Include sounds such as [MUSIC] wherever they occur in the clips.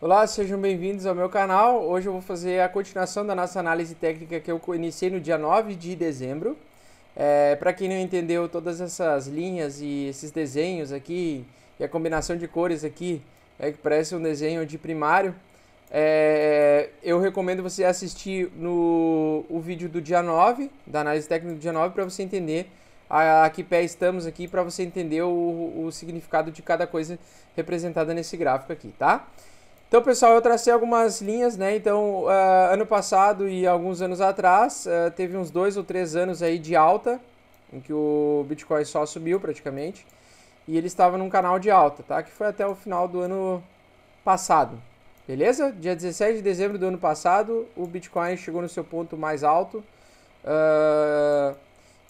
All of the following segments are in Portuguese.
Olá, sejam bem-vindos ao meu canal. Hoje eu vou fazer a continuação da nossa análise técnica que eu iniciei no dia 9 de dezembro. É, Para quem não entendeu todas essas linhas e esses desenhos aqui e a combinação de cores aqui, é que parece um desenho de primário, é, eu recomendo você assistir no, o vídeo do dia 9, da análise técnica do dia 9, para você entender a, a, que pé estamos aqui, para você entender o, o significado de cada coisa representada nesse gráfico aqui, tá? Então, pessoal, eu tracei algumas linhas, né? Então, uh, ano passado e alguns anos atrás, uh, teve uns dois ou três anos aí de alta, em que o Bitcoin só subiu praticamente, e ele estava num canal de alta, tá? Que foi até o final do ano passado, beleza? Dia 17 de dezembro do ano passado, o Bitcoin chegou no seu ponto mais alto, uh,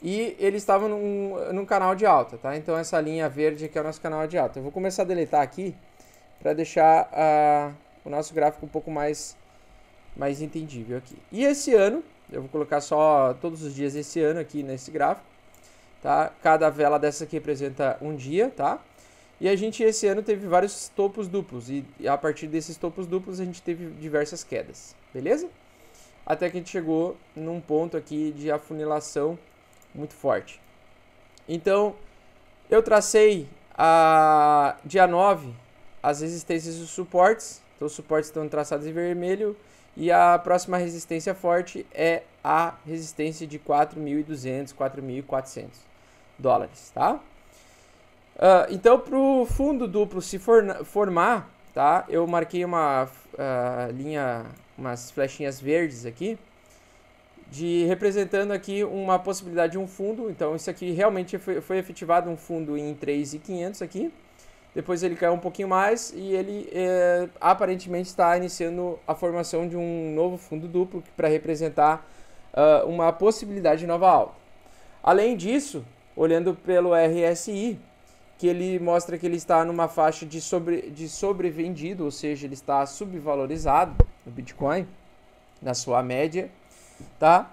e ele estava num, num canal de alta, tá? Então, essa linha verde aqui é o nosso canal de alta. Eu vou começar a deletar aqui, para deixar o nosso gráfico um pouco mais, mais entendível aqui. E esse ano, eu vou colocar só todos os dias esse ano aqui nesse gráfico, tá? Cada vela dessa aqui representa um dia, tá? E a gente esse ano teve vários topos duplos e, e a partir desses topos duplos a gente teve diversas quedas, beleza? Até que a gente chegou num ponto aqui de afunilação muito forte. Então, eu tracei a dia 9 as resistências os suportes. Então, os suportes estão traçados em vermelho. E a próxima resistência forte é a resistência de 4.200, 4.400 dólares, tá? Uh, então, para o fundo duplo se for, formar, tá? Eu marquei uma uh, linha, umas flechinhas verdes aqui, de representando aqui uma possibilidade de um fundo. Então, isso aqui realmente foi, foi efetivado um fundo em 3.500 aqui depois ele caiu um pouquinho mais e ele é, aparentemente está iniciando a formação de um novo fundo duplo para representar uh, uma possibilidade de nova alta. Além disso, olhando pelo RSI, que ele mostra que ele está numa faixa de, sobre, de sobrevendido, ou seja, ele está subvalorizado no Bitcoin, na sua média, tá?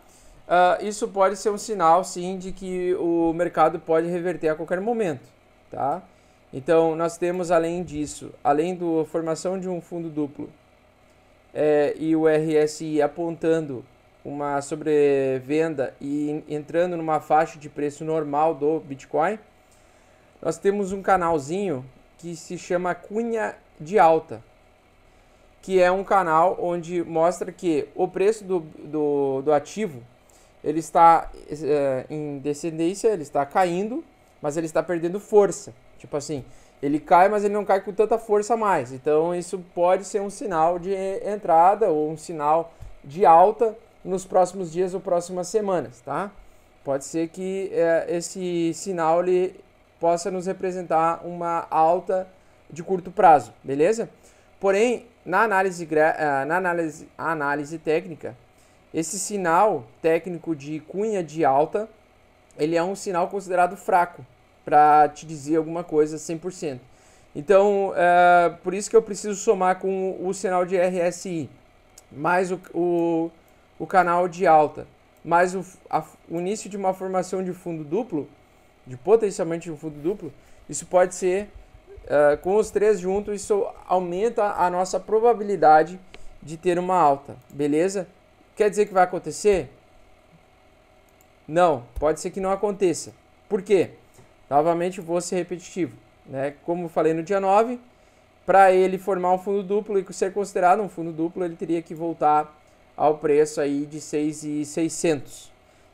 Uh, isso pode ser um sinal, sim, de que o mercado pode reverter a qualquer momento, tá? Então, nós temos, além disso, além da formação de um fundo duplo é, e o RSI apontando uma sobrevenda e entrando numa faixa de preço normal do Bitcoin, nós temos um canalzinho que se chama Cunha de Alta, que é um canal onde mostra que o preço do, do, do ativo ele está é, em descendência, ele está caindo, mas ele está perdendo força. Tipo assim, ele cai, mas ele não cai com tanta força mais. Então isso pode ser um sinal de entrada ou um sinal de alta nos próximos dias ou próximas semanas, tá? Pode ser que é, esse sinal ele possa nos representar uma alta de curto prazo, beleza? Porém, na análise, é, na análise, análise técnica, esse sinal técnico de cunha de alta, ele é um sinal considerado fraco para te dizer alguma coisa 100%. Então, é, por isso que eu preciso somar com o sinal de RSI, mais o, o, o canal de alta, mais o, a, o início de uma formação de fundo duplo, de potencialmente um fundo duplo, isso pode ser, é, com os três juntos, isso aumenta a nossa probabilidade de ter uma alta, beleza? Quer dizer que vai acontecer? Não, pode ser que não aconteça. Por quê? Novamente vou ser repetitivo. Né? Como falei no dia 9, para ele formar um fundo duplo e ser considerado um fundo duplo, ele teria que voltar ao preço aí de 6,600,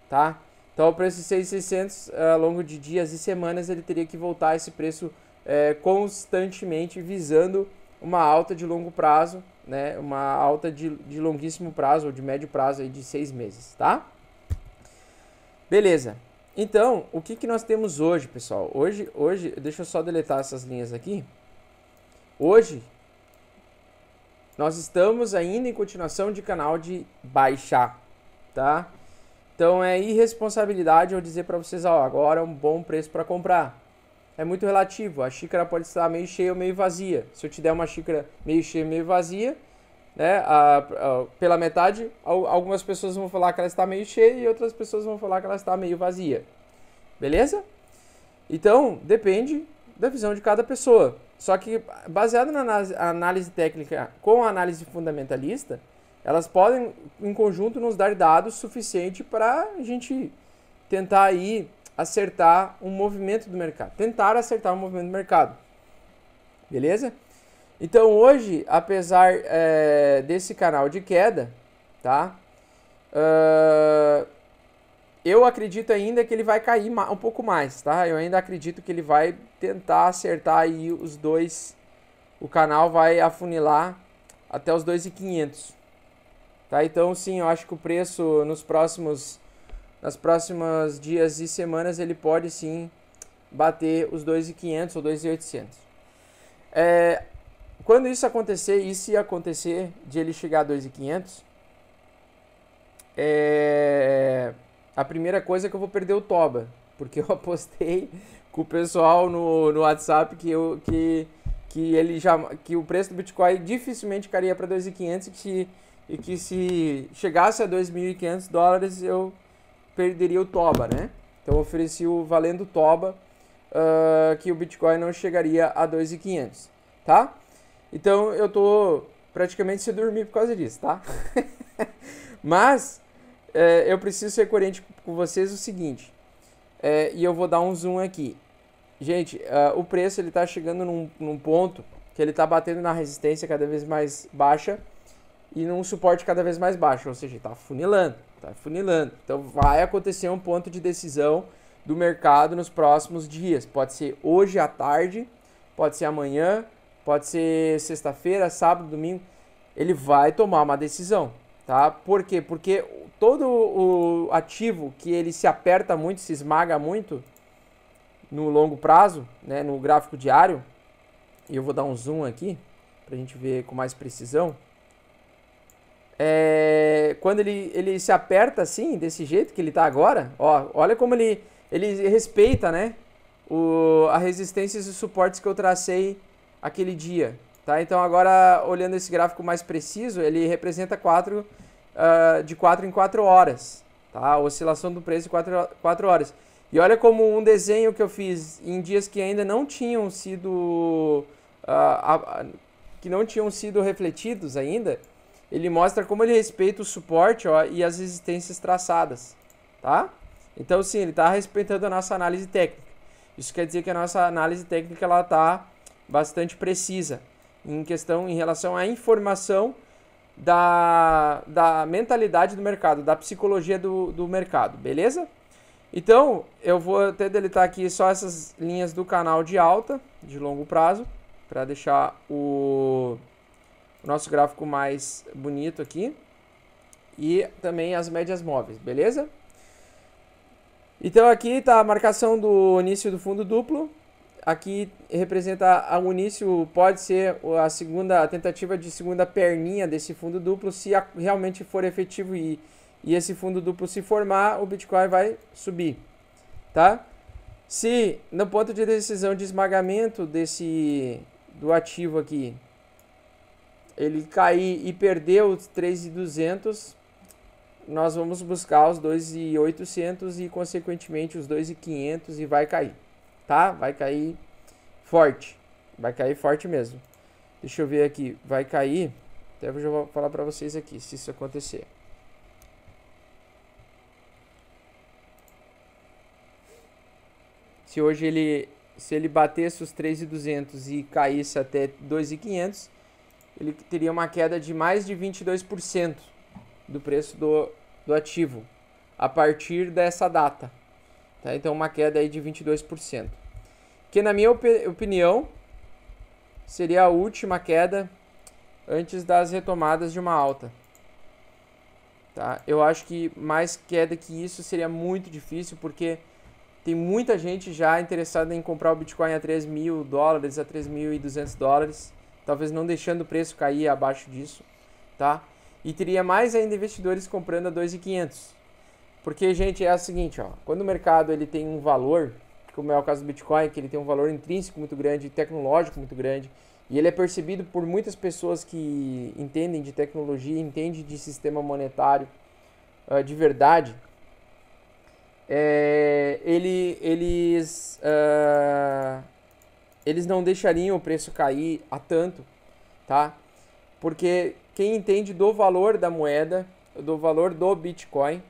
tá? Então o preço de 6,600 eh, ao longo de dias e semanas ele teria que voltar a esse preço é, constantemente visando uma alta de longo prazo, né? Uma alta de, de longuíssimo prazo ou de médio prazo aí de seis meses, tá? Beleza. Então, o que, que nós temos hoje, pessoal? Hoje, hoje, deixa eu só deletar essas linhas aqui. Hoje, nós estamos ainda em continuação de canal de baixar, tá? Então é irresponsabilidade eu dizer para vocês, ó, agora é um bom preço para comprar. É muito relativo, a xícara pode estar meio cheia ou meio vazia. Se eu te der uma xícara meio cheia, meio vazia, né, a, a, pela metade, algumas pessoas vão falar que ela está meio cheia e outras pessoas vão falar que ela está meio vazia. Beleza? Então, depende da visão de cada pessoa. Só que, baseado na análise técnica com a análise fundamentalista, elas podem, em conjunto, nos dar dados suficientes para a gente tentar aí acertar um movimento do mercado. Tentar acertar um movimento do mercado. Beleza? Então hoje, apesar é, desse canal de queda, tá? Uh, eu acredito ainda que ele vai cair um pouco mais, tá? Eu ainda acredito que ele vai tentar acertar aí os dois. O canal vai afunilar até os 2,500. Tá? Então, sim, eu acho que o preço nos próximos nas próximas dias e semanas ele pode sim bater os 2,500 ou 2,800. É, quando isso acontecer, e se acontecer de ele chegar a 2,500, é... a primeira coisa é que eu vou perder o Toba, porque eu [LAUGHS] apostei com o pessoal no, no WhatsApp que, eu, que, que, ele já, que o preço do Bitcoin dificilmente cairia para 2,500 e que, e que se chegasse a 2.500 dólares eu perderia o Toba, né? Então eu ofereci o valendo Toba, uh, que o Bitcoin não chegaria a 2,500, tá? Então eu tô praticamente se dormir por causa disso, tá? [LAUGHS] Mas é, eu preciso ser coerente com vocês o seguinte, é, e eu vou dar um zoom aqui. Gente, uh, o preço ele tá chegando num, num ponto que ele tá batendo na resistência cada vez mais baixa e num suporte cada vez mais baixo, ou seja, está funilando, está funilando. Então vai acontecer um ponto de decisão do mercado nos próximos dias. Pode ser hoje à tarde, pode ser amanhã, pode ser sexta-feira, sábado, domingo, ele vai tomar uma decisão, tá? Por quê? Porque todo o ativo que ele se aperta muito, se esmaga muito no longo prazo, né, no gráfico diário, e eu vou dar um zoom aqui para a gente ver com mais precisão. É, quando ele, ele se aperta assim, desse jeito que ele está agora, ó, olha como ele, ele respeita, né? O, a resistência e os suportes que eu tracei aquele dia. Tá? Então agora, olhando esse gráfico mais preciso, ele representa quatro, uh, de 4 em 4 horas. Tá? A oscilação do preço de 4 horas. E olha como um desenho que eu fiz em dias que ainda não tinham sido... Uh, que não tinham sido refletidos ainda, ele mostra como ele respeita o suporte ó, e as resistências traçadas, tá? Então, sim, ele está respeitando a nossa análise técnica. Isso quer dizer que a nossa análise técnica está bastante precisa em questão em relação à informação da, da mentalidade do mercado, da psicologia do, do mercado, beleza? Então, eu vou até deletar aqui só essas linhas do canal de alta, de longo prazo, para deixar o, o nosso gráfico mais bonito aqui. E também as médias móveis, beleza? Então aqui está a marcação do início do fundo duplo, aqui representa o início, pode ser a segunda a tentativa de segunda perninha desse fundo duplo, se a, realmente for efetivo e, e esse fundo duplo se formar, o Bitcoin vai subir, tá? Se no ponto de decisão de esmagamento desse do ativo aqui, ele cair e perder os 3,200, nós vamos buscar os 2,800 e consequentemente os 2,500 e vai cair tá? Vai cair forte. Vai cair forte mesmo. Deixa eu ver aqui. Vai cair. Até eu já vou falar para vocês aqui se isso acontecer. Se hoje ele se ele batesse os 3,200 e caísse até 2,500, ele teria uma queda de mais de 22% do preço do, do ativo a partir dessa data. Tá? Então, uma queda aí de 22% que na minha op opinião seria a última queda antes das retomadas de uma alta. Tá? Eu acho que mais queda que isso seria muito difícil, porque tem muita gente já interessada em comprar o Bitcoin a 3 mil dólares, a 3.200 dólares, talvez não deixando o preço cair abaixo disso. Tá? E teria mais ainda investidores comprando a 2.500. Porque, gente, é o seguinte, ó, quando o mercado ele tem um valor, como é o caso do Bitcoin, é que ele tem um valor intrínseco muito grande, tecnológico muito grande, e ele é percebido por muitas pessoas que entendem de tecnologia, entendem de sistema monetário uh, de verdade, é, ele, eles, uh, eles não deixariam o preço cair a tanto, tá? Porque quem entende do valor da moeda, do valor do Bitcoin,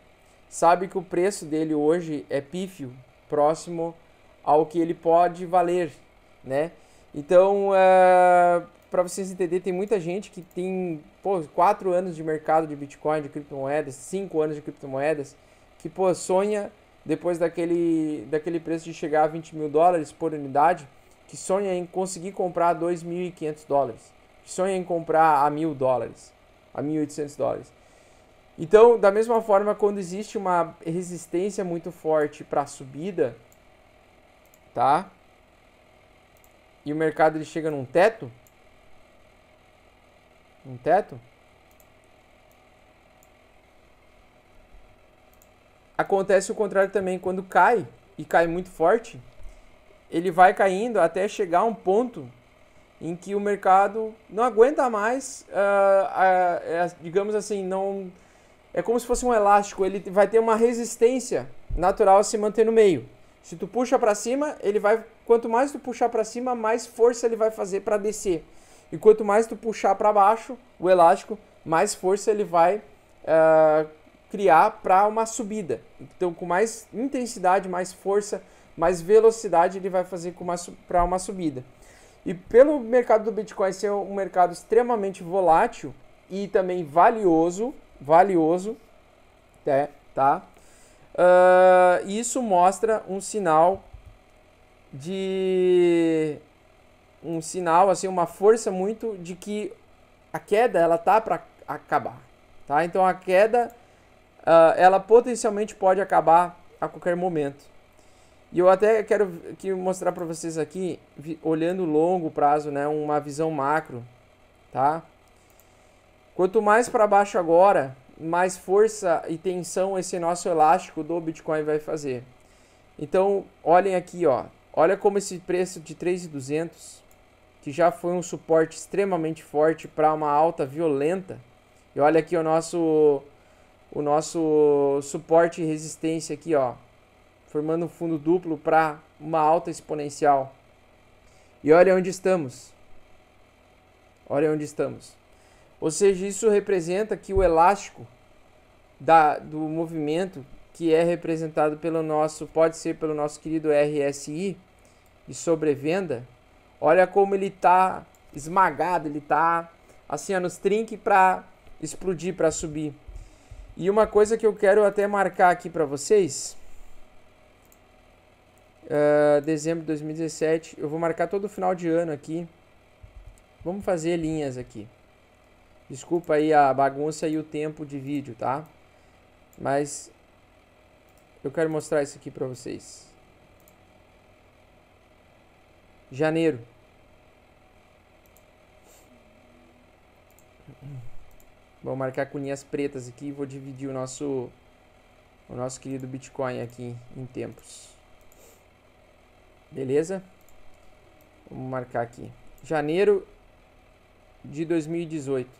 sabe que o preço dele hoje é pífio, próximo ao que ele pode valer, né? Então, eh, para vocês entenderem, tem muita gente que tem pô, 4 anos de mercado de Bitcoin, de criptomoedas, 5 anos de criptomoedas, que pô, sonha depois daquele, daquele preço de chegar a 20 mil dólares por unidade, que sonha em conseguir comprar 2.500 dólares, que sonha em comprar a mil dólares, a 1.800 dólares. Então, da mesma forma, quando existe uma resistência muito forte para a subida, tá? E o mercado ele chega num teto? Num teto? Acontece o contrário também quando cai e cai muito forte, ele vai caindo até chegar a um ponto em que o mercado não aguenta mais, uh, uh, uh, digamos assim, não é como se fosse um elástico, ele vai ter uma resistência natural a se manter no meio. Se tu puxa para cima, ele vai. Quanto mais tu puxar para cima, mais força ele vai fazer para descer. E quanto mais tu puxar para baixo o elástico, mais força ele vai uh, criar para uma subida. Então, com mais intensidade, mais força, mais velocidade, ele vai fazer para uma subida. E pelo mercado do Bitcoin ser um mercado extremamente volátil e também valioso, valioso, né, tá? Uh, isso mostra um sinal de um sinal assim uma força muito de que a queda ela tá para acabar tá então a queda uh, ela potencialmente pode acabar a qualquer momento e eu até quero que mostrar para vocês aqui olhando longo prazo né uma visão macro tá quanto mais para baixo agora mais força e tensão esse nosso elástico do Bitcoin vai fazer. Então, olhem aqui, ó. Olha como esse preço de 3,200, que já foi um suporte extremamente forte para uma alta violenta. E olha aqui o nosso o nosso suporte e resistência aqui, ó, formando um fundo duplo para uma alta exponencial. E olha onde estamos. Olha onde estamos. Ou seja, isso representa que o elástico da, do movimento que é representado pelo nosso, pode ser pelo nosso querido RSI e sobrevenda, olha como ele está esmagado, ele está assim, ó, nos trinque para explodir, para subir. E uma coisa que eu quero até marcar aqui para vocês, uh, dezembro de 2017, eu vou marcar todo o final de ano aqui. Vamos fazer linhas aqui. Desculpa aí a bagunça e o tempo de vídeo, tá? Mas eu quero mostrar isso aqui para vocês. Janeiro. Vou marcar com linhas pretas aqui e vou dividir o nosso o nosso querido Bitcoin aqui em tempos. Beleza? Vamos marcar aqui. Janeiro de 2018.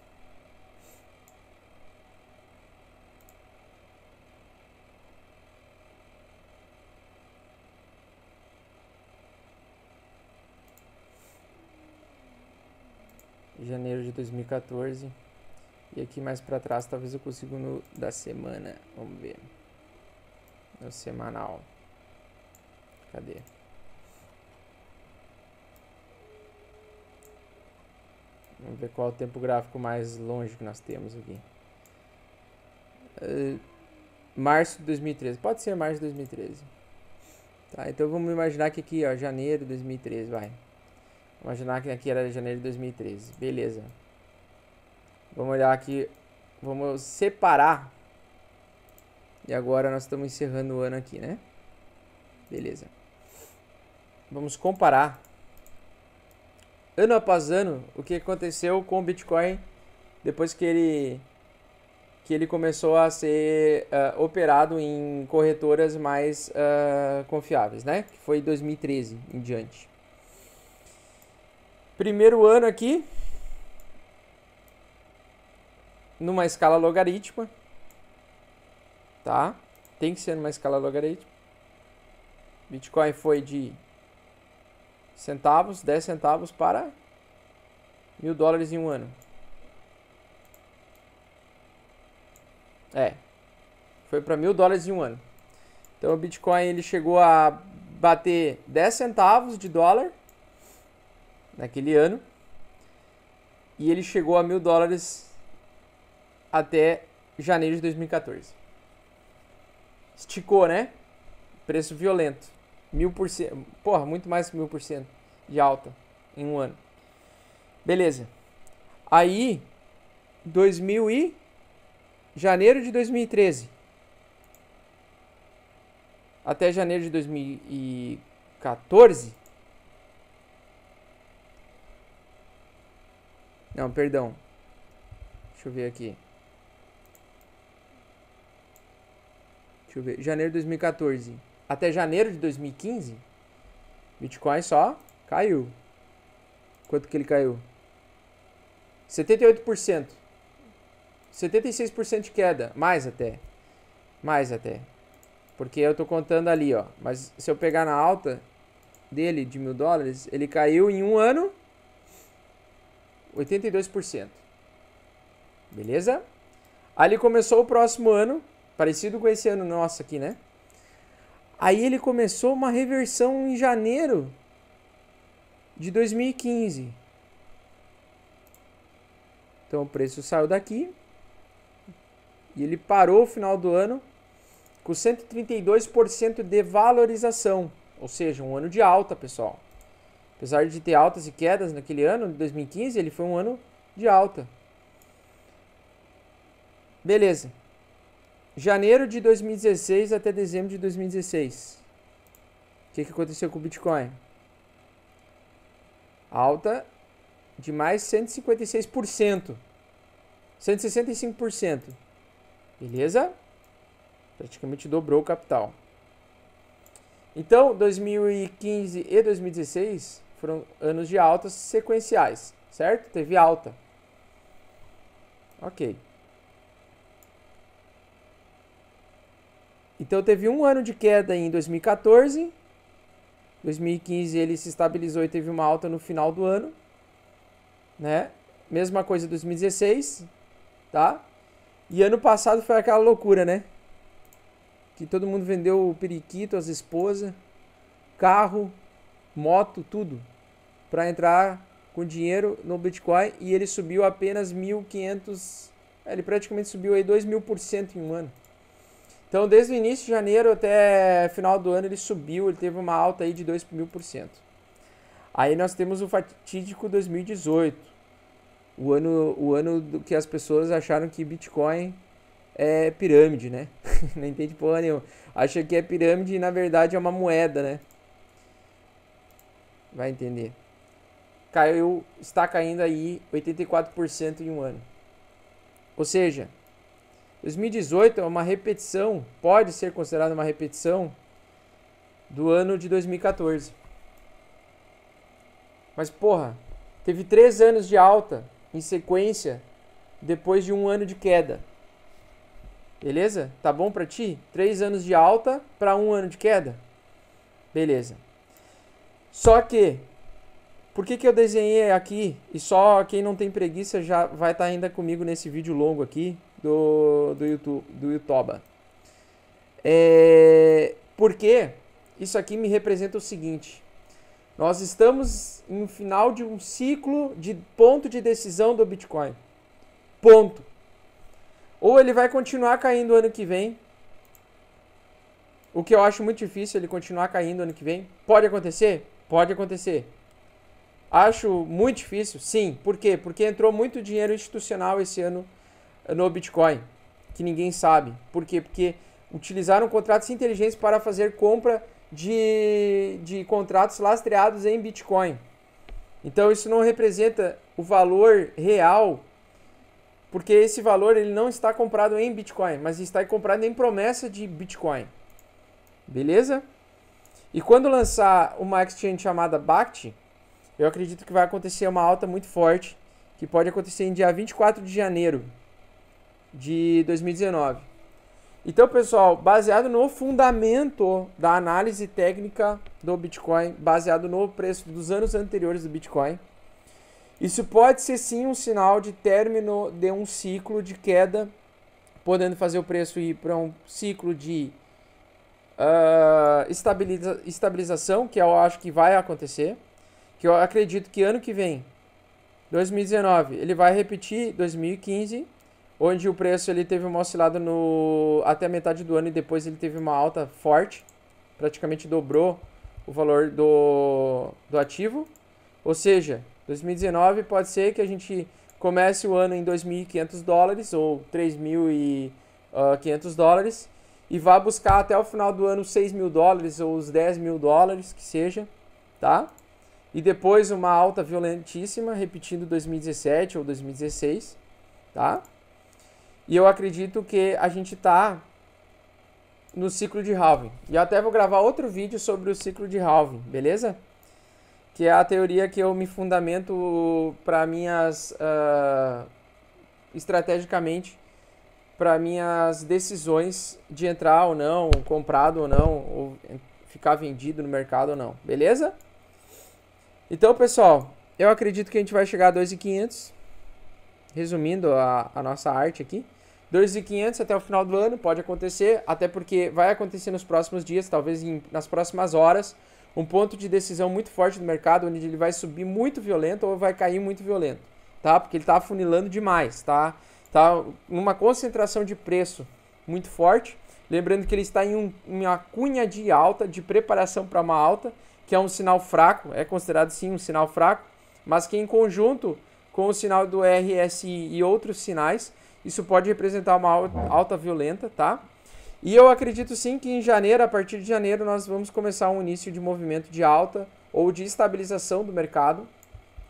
de 2014. E aqui mais para trás talvez eu consiga no da semana. Vamos ver. No semanal. Cadê? Vamos ver qual é o tempo gráfico mais longe que nós temos aqui. Uh, março de 2013. Pode ser março de 2013. Tá, então vamos imaginar que aqui, ó, janeiro de 2013, vai. Imaginar que aqui era janeiro de 2013. Beleza. Vamos olhar aqui. Vamos separar. E agora nós estamos encerrando o ano aqui, né? Beleza. Vamos comparar. Ano após ano, o que aconteceu com o Bitcoin depois que ele que ele começou a ser uh, operado em corretoras mais uh, confiáveis, né? Que foi 2013 em diante. Primeiro ano aqui, numa escala logarítmica, tá? Tem que ser numa escala logarítmica. Bitcoin foi de centavos, 10 centavos para mil dólares em um ano. É, foi para mil dólares em um ano. Então o Bitcoin ele chegou a bater 10 centavos de dólar naquele ano e ele chegou a mil dólares até janeiro de 2014. Esticou, né? Preço violento. Mil por cento. Porra, muito mais que mil por cento de alta em um ano. Beleza. Aí, 2000 e... Janeiro de 2013. Até janeiro de 2014. Não, perdão. Deixa eu ver aqui. Deixa eu ver. Janeiro de 2014 até janeiro de 2015, Bitcoin só caiu. Quanto que ele caiu? 78%. 76% de queda, mais até. Mais até. Porque eu tô contando ali, ó. Mas se eu pegar na alta dele de mil dólares, ele caiu em um ano 82%. Beleza? Ali começou o próximo ano, Parecido com esse ano nosso aqui, né? Aí ele começou uma reversão em janeiro de 2015. Então o preço saiu daqui e ele parou o final do ano com 132% de valorização, ou seja, um ano de alta, pessoal. Apesar de ter altas e quedas naquele ano, de 2015, ele foi um ano de alta. Beleza janeiro de 2016 até dezembro de 2016. O que, que aconteceu com o Bitcoin? Alta de mais 156%. 165%. Beleza? Praticamente dobrou o capital. Então, 2015 e 2016 foram anos de altas sequenciais, certo? Teve alta. Ok. Então teve um ano de queda em 2014. 2015 ele se estabilizou e teve uma alta no final do ano, né? Mesma coisa 2016, tá? E ano passado foi aquela loucura, né? Que todo mundo vendeu o periquito, as esposas, carro, moto, tudo para entrar com dinheiro no Bitcoin e ele subiu apenas 1.500, é, ele praticamente subiu aí 2 mil por cento em um ano. Então, desde o início de janeiro até final do ano, ele subiu, ele teve uma alta aí de 2 mil por cento. Aí nós temos o fatídico 2018, o ano, o ano do que as pessoas acharam que Bitcoin é pirâmide, né? [LAUGHS] Não entende porra nenhuma. Acha que é pirâmide e na verdade é uma moeda, né? Vai entender. Caiu, está caindo aí 84% em um ano. Ou seja, 2018 é uma repetição, pode ser considerada uma repetição do ano de 2014. Mas porra, teve três anos de alta em sequência depois de um ano de queda. Beleza? Tá bom para ti? Três anos de alta para um ano de queda? Beleza. Só que, por que, que eu desenhei aqui? E só quem não tem preguiça já vai estar tá ainda comigo nesse vídeo longo aqui do, do, YouTube, do Yutoba. É, porque isso aqui me representa o seguinte: nós estamos no final de um ciclo de ponto de decisão do Bitcoin. Ponto. Ou ele vai continuar caindo ano que vem, o que eu acho muito difícil ele continuar caindo ano que vem. Pode acontecer? Pode acontecer. Acho muito difícil? Sim. Por quê? Porque entrou muito dinheiro institucional esse ano é no Bitcoin, que ninguém sabe. Por quê? Porque utilizaram contratos inteligentes para fazer compra de, de contratos lastreados em Bitcoin. Então isso não representa o valor real, porque esse valor ele não está comprado em Bitcoin, mas está comprado em promessa de Bitcoin. Beleza? E quando lançar uma exchange chamada BACT, eu acredito que vai acontecer uma alta muito forte, que pode acontecer em dia 24 de janeiro de 2019. Então, pessoal, baseado no fundamento da análise técnica do Bitcoin, baseado no preço dos anos anteriores do Bitcoin, isso pode ser sim um sinal de término de um ciclo de queda, podendo fazer o preço ir para um ciclo de uh, estabiliza estabilização, que eu é acho que vai acontecer, que eu acredito que ano que vem, 2019, ele vai repetir 2015 onde o preço ele teve uma oscilada no, até a metade do ano e depois ele teve uma alta forte, praticamente dobrou o valor do, do ativo. Ou seja, 2019 pode ser que a gente comece o ano em 2.500 dólares ou 3.500 ah, dólares e vá buscar até o final do ano 6.000 dólares ou os 10.000 dólares que seja, tá? E depois uma alta violentíssima, repetindo 2017 ou 2016, tá? E eu acredito que a gente está no ciclo de halving. E até vou gravar outro vídeo sobre o ciclo de halving, beleza? Que é a teoria que eu me fundamento para minhas uh, estrategicamente para minhas decisões de entrar ou não, comprado ou não, ou ficar vendido no mercado ou não, beleza? Então, pessoal, eu acredito que a gente vai chegar a 2.500, resumindo a, a nossa arte aqui. 2.500 até o final do ano, pode acontecer, até porque vai acontecer nos próximos dias, talvez em, nas próximas horas, um ponto de decisão muito forte do mercado, onde ele vai subir muito violento ou vai cair muito violento, tá? Porque ele está afunilando demais, tá? Tá numa concentração de preço muito forte. Lembrando que ele está em um, uma cunha de alta, de preparação para uma alta, que é um sinal fraco, é considerado sim um sinal fraco, mas que em conjunto com o sinal do RSI e outros sinais, isso pode representar uma alta violenta, tá? E eu acredito sim que em janeiro, a partir de janeiro, nós vamos começar um início de movimento de alta ou de estabilização do mercado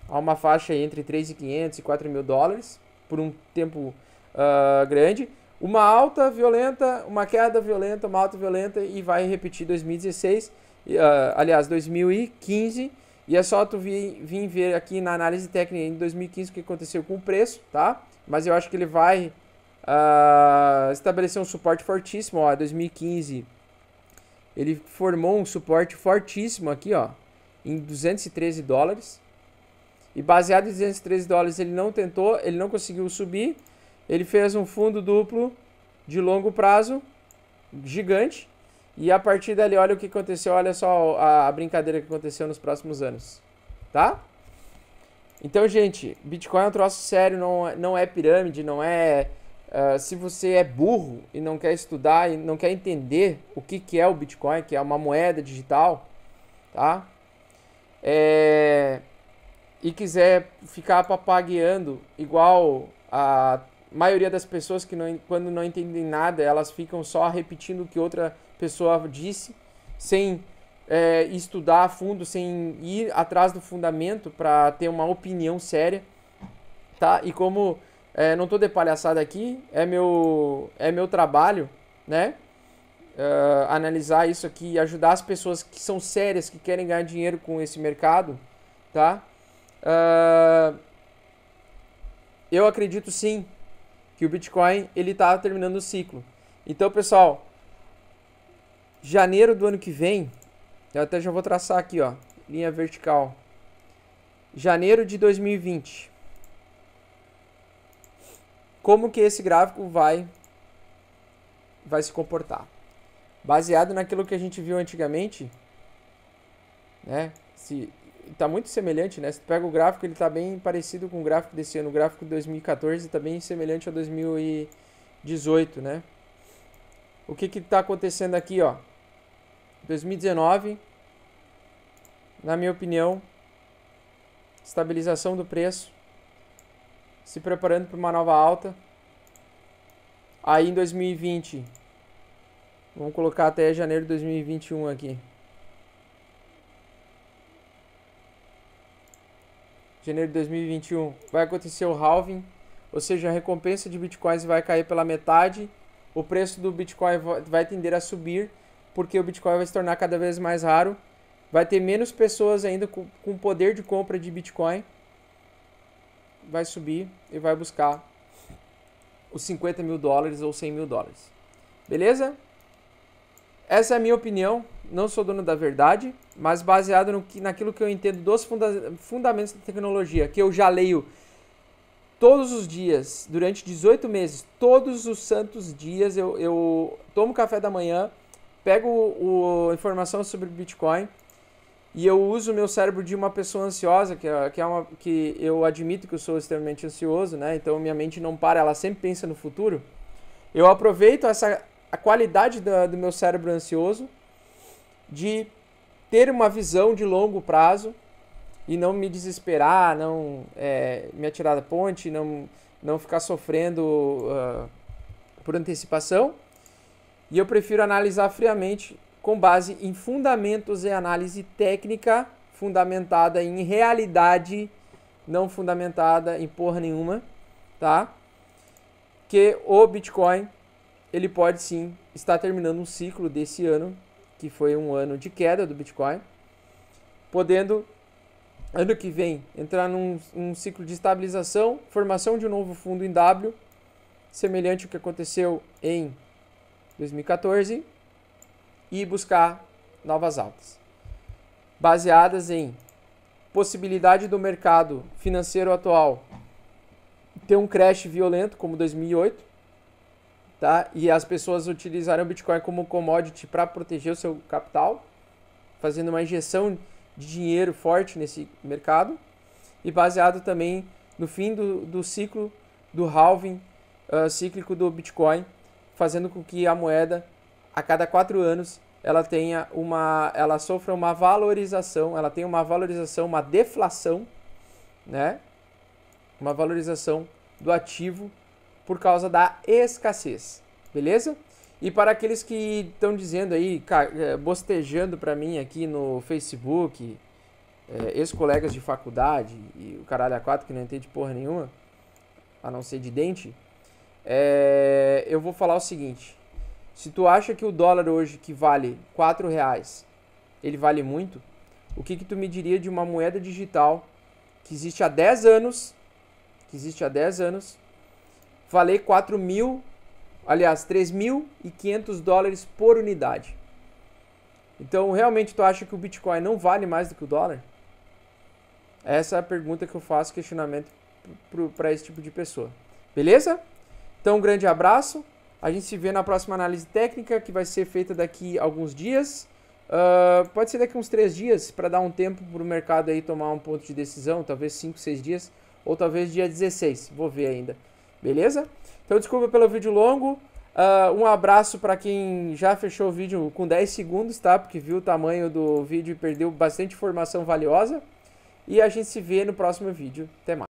a uma faixa entre 3.500 e 4.000 mil dólares por um tempo uh, grande. Uma alta violenta, uma queda violenta, uma alta violenta e vai repetir 2016, uh, ah, aliás 2015. E é só tu vir, vir ver aqui na análise técnica em 2015 o que aconteceu com o preço, tá? mas eu acho que ele vai uh, estabelecer um suporte fortíssimo, ó, 2015 ele formou um suporte fortíssimo aqui, ó, em 213 dólares. E baseado em 213 dólares, ele não tentou, ele não conseguiu subir. Ele fez um fundo duplo de longo prazo gigante. E a partir dali, olha o que aconteceu, olha só a, a brincadeira que aconteceu nos próximos anos, tá? Então, gente, Bitcoin é um troço sério, não, é, não é pirâmide, não é. Uh, se você é burro e não quer estudar e não quer entender o que, que é o Bitcoin, que é uma moeda digital, tá? É, e quiser ficar papagueando igual a maioria das pessoas que não, quando não entendem nada, elas ficam só repetindo o que outra pessoa disse, sem é, estudar a fundo, sem ir atrás do fundamento para ter uma opinião séria, tá? E como é, não tô de palhaçada aqui, é meu, é meu trabalho, né? Uh, analisar isso aqui e ajudar as pessoas que são sérias, que querem ganhar dinheiro com esse mercado, tá? Uh, eu acredito sim que o Bitcoin ele tá terminando o ciclo. Então, pessoal, janeiro do ano que vem, eu então, até já vou traçar aqui, ó. Linha vertical. Janeiro de 2020. Como que esse gráfico vai, vai se comportar? Baseado naquilo que a gente viu antigamente, né? Se tá muito semelhante, né? Se tu pega o gráfico, ele tá bem parecido com o gráfico desse ano. O gráfico de 2014 tá bem semelhante ao 2018, né? O que que tá acontecendo aqui, ó? 2019, na minha opinião, estabilização do preço, se preparando para uma nova alta. Aí em 2020, vamos colocar até janeiro de 2021 aqui. Janeiro de 2021 vai acontecer o halving, ou seja, a recompensa de bitcoins vai cair pela metade, o preço do bitcoin vai tender a subir porque o Bitcoin vai se tornar cada vez mais raro. Vai ter menos pessoas ainda com, com poder de compra de Bitcoin. Vai subir e vai buscar os 50 mil dólares ou 100 mil dólares. Beleza? Essa é a minha opinião. Não sou dono da verdade, mas baseado no que, naquilo que eu entendo dos funda fundamentos da tecnologia, que eu já leio todos os dias, durante 18 meses, todos os santos dias, eu, eu tomo café da manhã pego o, o, informação sobre Bitcoin e eu uso o meu cérebro de uma pessoa ansiosa, que é, que é uma que eu admito que eu sou extremamente ansioso, né? Então minha mente não para, ela sempre pensa no futuro. Eu aproveito essa a qualidade da, do meu cérebro ansioso de ter uma visão de longo prazo e não me desesperar, não é, me atirar da ponte, não, não ficar sofrendo uh, por antecipação. E eu prefiro analisar friamente com base em fundamentos e análise técnica fundamentada em realidade, não fundamentada em porra nenhuma, tá? Que o Bitcoin, ele pode sim estar terminando um ciclo desse ano, que foi um ano de queda do Bitcoin, podendo ano que vem entrar num, num ciclo de estabilização, formação de um novo fundo em W, semelhante ao que aconteceu em 2014 e buscar novas altas, baseadas em possibilidade do mercado financeiro atual ter um crash violento como 2008, tá? E as pessoas utilizaram o Bitcoin como commodity para proteger o seu capital, fazendo uma injeção de dinheiro forte nesse mercado e baseado também no fim do, do ciclo do halving uh, cíclico do Bitcoin fazendo com que a moeda a cada quatro anos ela tenha uma ela sofra uma valorização ela tem uma valorização uma deflação né uma valorização do ativo por causa da escassez beleza e para aqueles que estão dizendo aí é, bostejando para mim aqui no Facebook é, ex-colegas de faculdade e o caralho a quatro que não entende porra nenhuma a não ser de dente é, eu vou falar o seguinte. Se tu acha que o dólar hoje que vale 4 reais, ele vale muito, o que, que tu me diria de uma moeda digital que existe há 10 anos, que existe há 10 anos, valer 4 mil, aliás, 3.500 dólares por unidade? Então, realmente tu acha que o Bitcoin não vale mais do que o dólar? Essa é a pergunta que eu faço questionamento para esse tipo de pessoa. Beleza? Então, um grande abraço. A gente se vê na próxima análise técnica, que vai ser feita daqui a alguns dias. Uh, pode ser daqui uns três dias, para dar um tempo para o mercado aí tomar um ponto de decisão, talvez cinco, seis dias, ou talvez dia 16, vou ver ainda. Beleza? Então, desculpa pelo vídeo longo. Uh, um abraço para quem já fechou o vídeo com 10 segundos, tá? Porque viu o tamanho do vídeo e perdeu bastante informação valiosa. E a gente se vê no próximo vídeo. Até mais.